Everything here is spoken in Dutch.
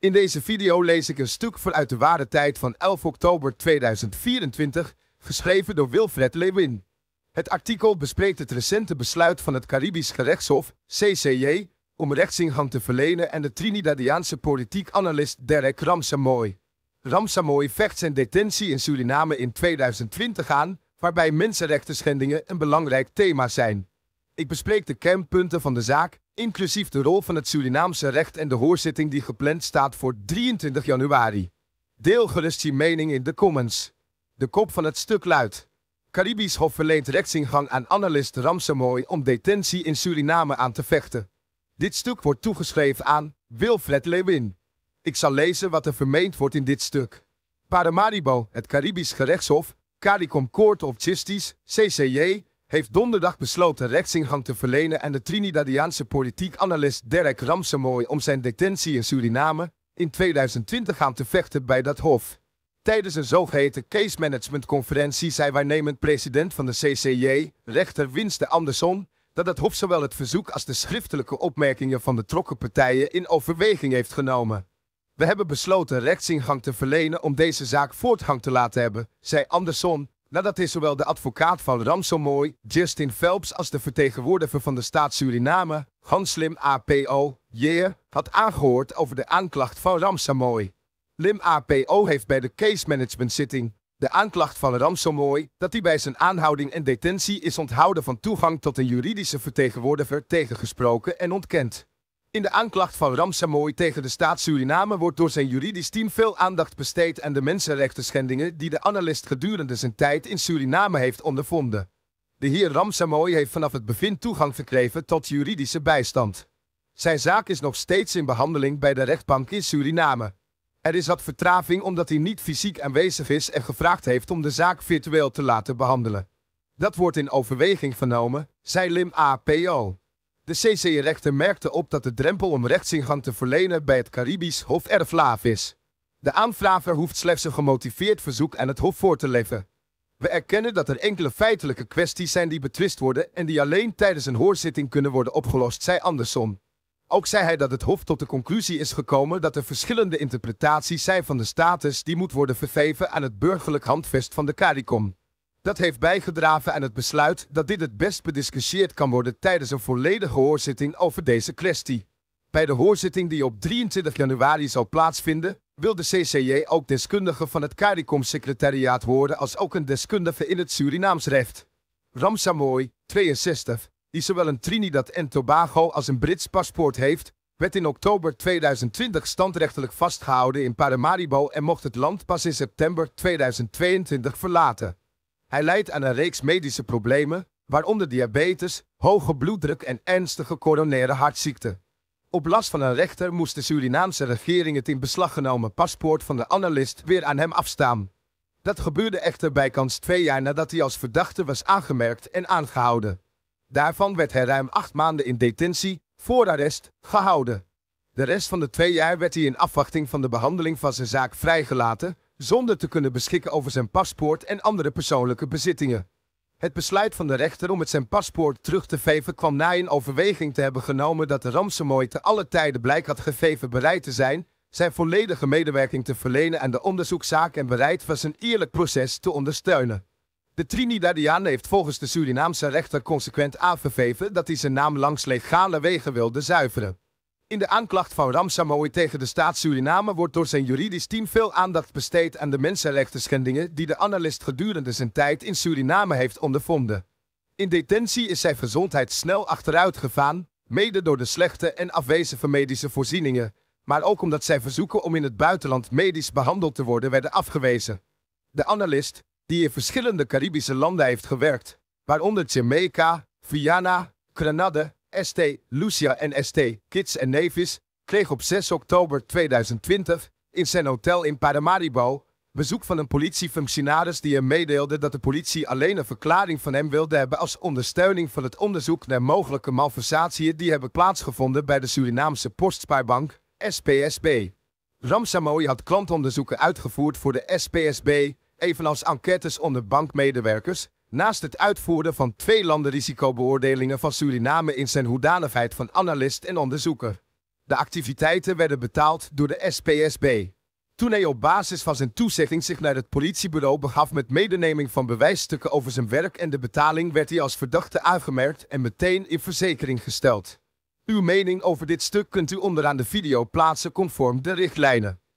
In deze video lees ik een stuk vanuit de tijd van 11 oktober 2024, geschreven door Wilfred Lewin. Het artikel bespreekt het recente besluit van het Caribisch Gerechtshof, CCJ, om rechtsingang te verlenen en de Trinidadiaanse politiek analist Derek Ramsamoy. Ramsamoy vecht zijn detentie in Suriname in 2020 aan, waarbij mensenrechten schendingen een belangrijk thema zijn. Ik bespreek de kernpunten van de zaak, inclusief de rol van het Surinaamse recht en de hoorzitting die gepland staat voor 23 januari. Deel gerust je mening in de comments. De kop van het stuk luidt. Caribisch Hof verleent rechtsingang aan analist Ramsamoy om detentie in Suriname aan te vechten. Dit stuk wordt toegeschreven aan Wilfred Lewin. Ik zal lezen wat er vermeend wordt in dit stuk. Paramaribo, het Caribisch gerechtshof, CARICOM Court of Justice, CCJ, heeft donderdag besloten rechtsingang te verlenen aan de Trinidadiaanse politiek analist Derek Ramsemooi om zijn detentie in Suriname in 2020 aan te vechten bij dat hof. Tijdens een zogeheten case management conferentie zei waarnemend president van de CCJ, rechter Winston Anderson, dat het hof zowel het verzoek als de schriftelijke opmerkingen van de betrokken partijen in overweging heeft genomen. We hebben besloten rechtsingang te verlenen om deze zaak voortgang te laten hebben, zei Anderson, Nadat is zowel de advocaat van Ram Justin Phelps, als de vertegenwoordiger van de staat Suriname, Hanslim APO, Jeer, had aangehoord over de aanklacht van Ramsamoy. Lim APO heeft bij de case management sitting de aanklacht van Ramsamoy dat hij bij zijn aanhouding en detentie is onthouden van toegang tot een juridische vertegenwoordiger tegengesproken en ontkend. In de aanklacht van Ramsamoy tegen de staat Suriname wordt door zijn juridisch team veel aandacht besteed aan de schendingen die de analist gedurende zijn tijd in Suriname heeft ondervonden. De heer Ramsamoy heeft vanaf het bevind toegang verkregen tot juridische bijstand. Zijn zaak is nog steeds in behandeling bij de rechtbank in Suriname. Er is wat vertraving omdat hij niet fysiek aanwezig is en gevraagd heeft om de zaak virtueel te laten behandelen. Dat wordt in overweging genomen, zei Lim APO. De CC-rechter merkte op dat de drempel om rechtsingang te verlenen bij het Caribisch Hof erflaaf is. De aanvrager hoeft slechts een gemotiveerd verzoek aan het Hof voor te leggen. We erkennen dat er enkele feitelijke kwesties zijn die betwist worden en die alleen tijdens een hoorzitting kunnen worden opgelost, zei Anderson. Ook zei hij dat het Hof tot de conclusie is gekomen dat er verschillende interpretaties zijn van de status die moet worden vergeven aan het burgerlijk handvest van de CARICOM. Dat heeft bijgedragen aan het besluit dat dit het best bediscussieerd kan worden tijdens een volledige hoorzitting over deze kwestie. Bij de hoorzitting die op 23 januari zal plaatsvinden, wil de CCJ ook deskundigen van het CARICOM-secretariaat horen als ook een deskundige in het Surinaams recht. Ramsamoy, 62, die zowel een Trinidad en Tobago als een Brits paspoort heeft, werd in oktober 2020 standrechtelijk vastgehouden in Paramaribo en mocht het land pas in september 2022 verlaten. Hij leidt aan een reeks medische problemen, waaronder diabetes, hoge bloeddruk en ernstige coronaire hartziekte. Op last van een rechter moest de Surinaamse regering het in beslag genomen paspoort van de analist weer aan hem afstaan. Dat gebeurde echter bijkans twee jaar nadat hij als verdachte was aangemerkt en aangehouden. Daarvan werd hij ruim acht maanden in detentie, voor arrest, gehouden. De rest van de twee jaar werd hij in afwachting van de behandeling van zijn zaak vrijgelaten, zonder te kunnen beschikken over zijn paspoort en andere persoonlijke bezittingen. Het besluit van de rechter om het zijn paspoort terug te veven kwam na een overweging te hebben genomen dat de mooi te alle tijden blijk had gegeven bereid te zijn zijn volledige medewerking te verlenen aan de onderzoekszaak en bereid was een eerlijk proces te ondersteunen. De Trinidadiaan heeft volgens de Surinaamse rechter consequent aangegeven dat hij zijn naam langs legale wegen wilde zuiveren. In de aanklacht van Ramsamoui tegen de staat Suriname wordt door zijn juridisch team veel aandacht besteed aan de mensenrechtenschendingen die de analist gedurende zijn tijd in Suriname heeft ondervonden. In detentie is zijn gezondheid snel achteruit gegaan, mede door de slechte en afwezige medische voorzieningen, maar ook omdat zijn verzoeken om in het buitenland medisch behandeld te worden werden afgewezen. De analist, die in verschillende Caribische landen heeft gewerkt, waaronder Jamaica, Guyana, Grenade, ST Lucia en ST Kitts en Nevis kreeg op 6 oktober 2020 in zijn hotel in Paramaribo bezoek van een politiefunctionaris die hem meedeelde dat de politie alleen een verklaring van hem wilde hebben als ondersteuning van het onderzoek naar mogelijke malversaties die hebben plaatsgevonden bij de Surinaamse Postspaarbank, SPSB. Ramsamoy had klantonderzoeken uitgevoerd voor de SPSB, evenals enquêtes onder bankmedewerkers Naast het uitvoeren van twee risicobeoordelingen van Suriname in zijn hoedanigheid van analist en onderzoeker. De activiteiten werden betaald door de SPSB. Toen hij op basis van zijn toezegging zich naar het politiebureau begaf met medeneming van bewijsstukken over zijn werk en de betaling, werd hij als verdachte aangemerkt en meteen in verzekering gesteld. Uw mening over dit stuk kunt u onderaan de video plaatsen conform de richtlijnen.